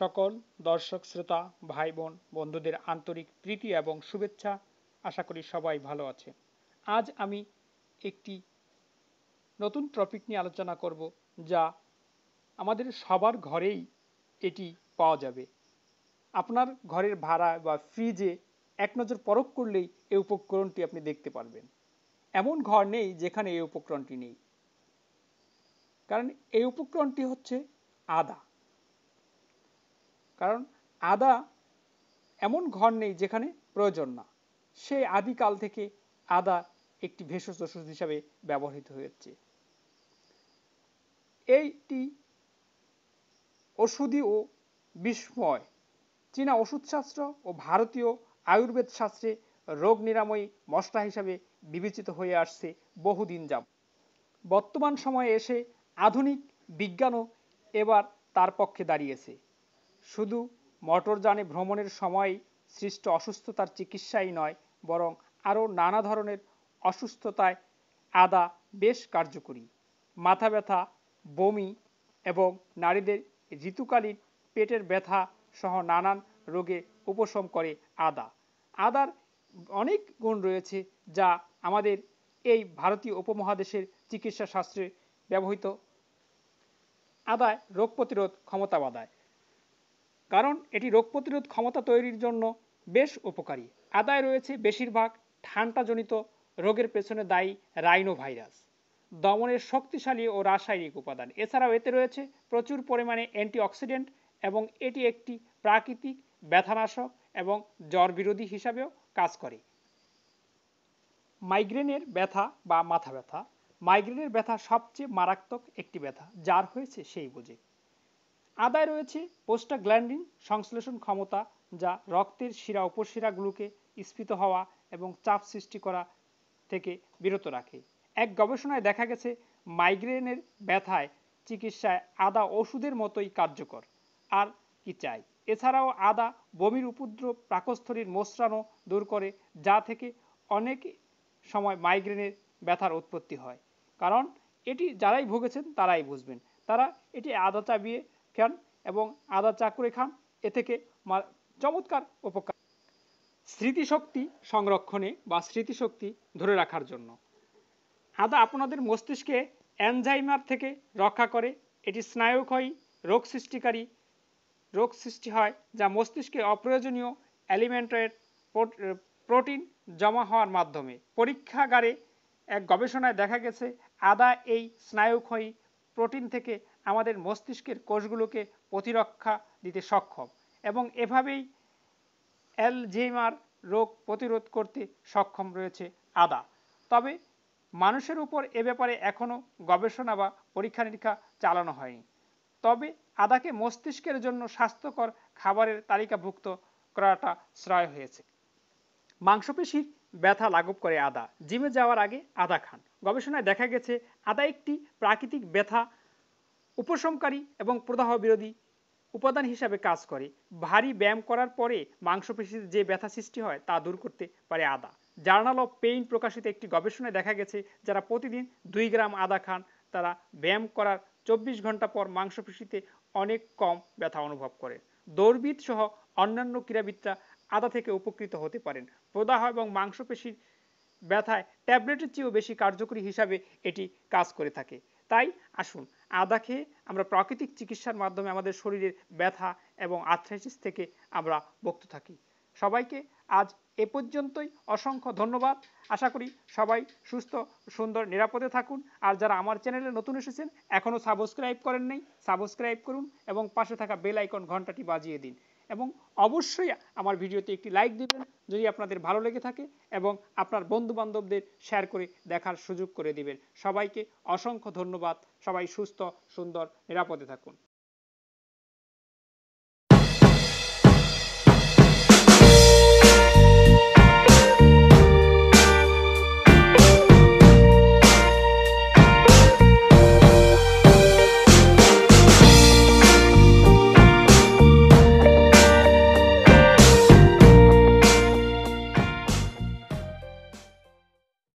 সকল দর্শক শ্রোতা ভাই বোন বন্ধুদের আন্তরিক প্রীতি এবং শুভেচ্ছা আশা করি সবাই ভালো আছে আজ আমি একটি নতুন টপিক নিয়ে আলোচনা করব যা আমাদের সবার ঘরেই এটি পাওয়া যাবে আপনার ঘরের ভাড়া বা ফ্রিজে এক নজর পরখ করলেই এই উপকরণটি আপনি দেখতে পারবেন এমন ঘর নেই যেখানে এই উপকরণটি নেই কারণ এই উপকরণটি হচ্ছে আদা কারণ আদা এমন ঘর নেই যেখানে প্রয়োজন না সেই আদিকাল থেকে আদা একটি ভেষজ ওষুধ হিসাবে ব্যবহৃত হয়েছে এইটি ওষুধি ও বিস্ময় চীনা ওষুধশাস্ত্র ও ভারতীয় আয়ুর্বেদ শাস্ত্রে রোগ নিরাময়ী মশলা হিসাবে বিবেচিত হয়ে আসছে বহুদিন যাব বর্তমান সময়ে এসে আধুনিক বিজ্ঞানও এবার তার পক্ষে দাঁড়িয়েছে শুধু মটরযানে ভ্রমণের সময় সৃষ্ট অসুস্থতার চিকিৎসাই নয় বরং আরও নানা ধরনের অসুস্থতায় আদা বেশ কার্যকরী মাথা ব্যথা বমি এবং নারীদের ঋতুকালীন পেটের ব্যথা সহ নানান রোগে উপশম করে আদা আদার অনেক গুণ রয়েছে যা আমাদের এই ভারতীয় উপমহাদেশের চিকিৎসা শাস্ত্রে ব্যবহৃত আদায় রোগ প্রতিরোধ ক্ষমতা বাদায় কারণ এটি রোগ প্রতিরোধ ক্ষমতা তৈরির জন্য বেশ উপকারী আদায় রয়েছে বেশিরভাগ ঠান্ডাজনিত রোগের পেছনে দায়ী রাইনোভাইরাস দমনের শক্তিশালী ও রাসায়নিক উপাদান এছাড়াও এতে রয়েছে প্রচুর পরিমাণে অ্যান্টিঅক্সিডেন্ট এবং এটি একটি প্রাকৃতিক ব্যথানাশক এবং জ্বর বিরোধী হিসাবেও কাজ করে মাইগ্রেনের ব্যথা বা মাথা ব্যথা মাইগ্রেনের ব্যথা সবচেয়ে মারাত্মক একটি ব্যথা যার হয়েছে সেই বোঝে আদায় রয়েছে পোস্টাগ্ল্যান্ডিন সংশ্লেষণ ক্ষমতা যা রক্তের শিরা উপশিরাগুলোকে স্ফীত হওয়া এবং চাপ সৃষ্টি করা থেকে বিরত রাখে এক গবেষণায় দেখা গেছে মাইগ্রেনের ব্যথায় চিকিৎসায় আদা ওষুধের মতোই কার্যকর আর কি চাই এছাড়াও আদা বমির উপদ্রব প্রাকস্থলীর মোশ্রানো দূর করে যা থেকে অনেক সময় মাইগ্রেনের ব্যথার উৎপত্তি হয় কারণ এটি যারাই ভুগেছেন তারাই বুঝবেন তারা এটি আদা চাবিয়ে খান এবং আদা চা করে খান এ থেকে চমৎকার উপকার স্মৃতিশক্তি সংরক্ষণে বা স্মৃতিশক্তি ধরে রাখার জন্য আদা আপনাদের মস্তিষ্কে অ্যানজাইমার থেকে রক্ষা করে এটি স্নায়ুক্ষয়ী রোগ সৃষ্টিকারী রোগ সৃষ্টি হয় যা মস্তিষ্কে অপ্রয়োজনীয় অ্যালিমেন্টের প্রোটিন জমা হওয়ার মাধ্যমে পরীক্ষাগারে এক গবেষণায় দেখা গেছে আদা এই স্নায়ুক্ষয়ী প্রোটিন থেকে আমাদের মস্তিষ্কের কোষগুলোকে প্রতিরক্ষা দিতে সক্ষম এবং এভাবেই অ্যালঝেইমার রোগ প্রতিরোধ করতে সক্ষম রয়েছে আদা তবে মানুষের উপর এ ব্যাপারে এখনও গবেষণা বা পরীক্ষা নিরীক্ষা চালানো হয়নি তবে আদাকে মস্তিষ্কের জন্য স্বাস্থ্যকর খাবারের তালিকাভুক্ত করাটা শ্রয় হয়েছে মাংসপেশি ব্যথা লাঘব করে আদা জিমে যাওয়ার আগে আদা খান গবেষণায় দেখা গেছে আদা একটি প্রাকৃতিক ব্যথা উপশমকারী এবং প্রদাহ বিরোধী উপাদান হিসাবে কাজ করে ভারী ব্যায়াম করার পরে মাংসপেশিতে যে ব্যথা সৃষ্টি হয় তা দূর করতে পারে আদা জার্নাল অফ পেইন প্রকাশিত একটি গবেষণায় দেখা গেছে যারা প্রতিদিন দুই গ্রাম আদা খান তারা ব্যায়াম করার চব্বিশ ঘন্টা পর মাংসপেশিতে অনেক কম ব্যথা অনুভব করে দৌড়বিদ সহ অন্যান্য ক্রীড়াবিদরা আদা থেকে উপকৃত হতে পারেন প্রদাহ এবং মাংসপেশির ব্যথায় ট্যাবলেটের চেয়েও বেশি কার্যকরী হিসাবে এটি কাজ করে থাকে তাই আসুন আদা খেয়ে আমরা প্রাকৃতিক চিকিৎসার মাধ্যমে আমাদের শরীরের ব্যথা এবং আর্থ্রাইটিস থেকে আমরা মুক্ত থাকি সবাইকে আজ এ পর্যন্তই অসংখ্য ধন্যবাদ আশা করি সবাই সুস্থ সুন্দর নিরাপদে থাকুন আর যারা আমার চ্যানেলে নতুন এসেছেন এখনও সাবস্ক্রাইব করেন নাই সাবস্ক্রাইব করুন এবং পাশে থাকা বেল আইকন ঘন্টাটি বাজিয়ে দিন এবং অবশ্যই আমার ভিডিওতে একটি লাইক দিবেন যদি আপনাদের ভালো লেগে থাকে এবং আপনার বন্ধুবান্ধবদের শেয়ার করে দেখার সুযোগ করে দিবেন সবাইকে অসংখ্য ধন্যবাদ সবাই সুস্থ সুন্দর নিরাপদে থাকুন